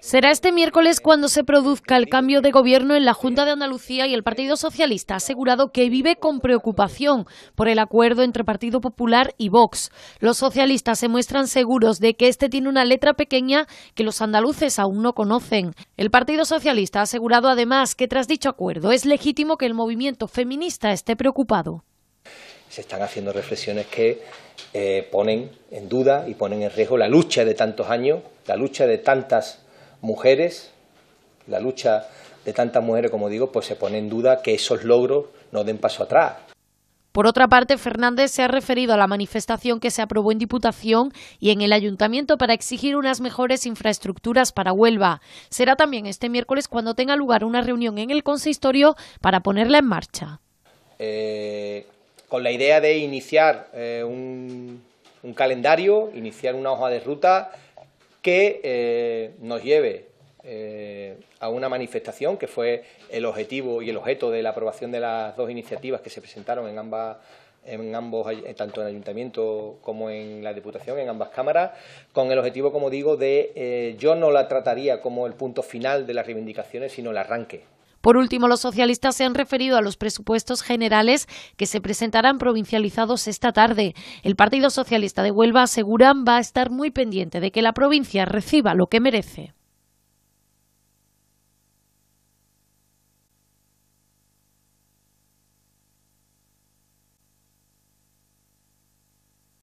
Será este miércoles cuando se produzca el cambio de gobierno en la Junta de Andalucía y el Partido Socialista ha asegurado que vive con preocupación por el acuerdo entre Partido Popular y Vox. Los socialistas se muestran seguros de que este tiene una letra pequeña que los andaluces aún no conocen. El Partido Socialista ha asegurado además que tras dicho acuerdo es legítimo que el movimiento feminista esté preocupado se están haciendo reflexiones que eh, ponen en duda y ponen en riesgo la lucha de tantos años, la lucha de tantas mujeres, la lucha de tantas mujeres, como digo, pues se pone en duda que esos logros no den paso atrás. Por otra parte, Fernández se ha referido a la manifestación que se aprobó en Diputación y en el Ayuntamiento para exigir unas mejores infraestructuras para Huelva. Será también este miércoles cuando tenga lugar una reunión en el consistorio para ponerla en marcha. Eh, con la idea de iniciar eh, un, calendario, iniciar una hoja de ruta que eh, nos lleve eh, a una manifestación que fue el objetivo y el objeto de la aprobación de las dos iniciativas que se presentaron en ambas en ambos, tanto en el ayuntamiento como en la diputación, en ambas cámaras, con el objetivo, como digo, de yo no la trataría como el punto final de las reivindicaciones, sino el arranque, por último, los socialistas se han referido a los presupuestos generales que se presentarán provincializados esta tarde. El Partido Socialista de Huelva aseguran va a estar muy pendiente de que la provincia reciba lo que merece.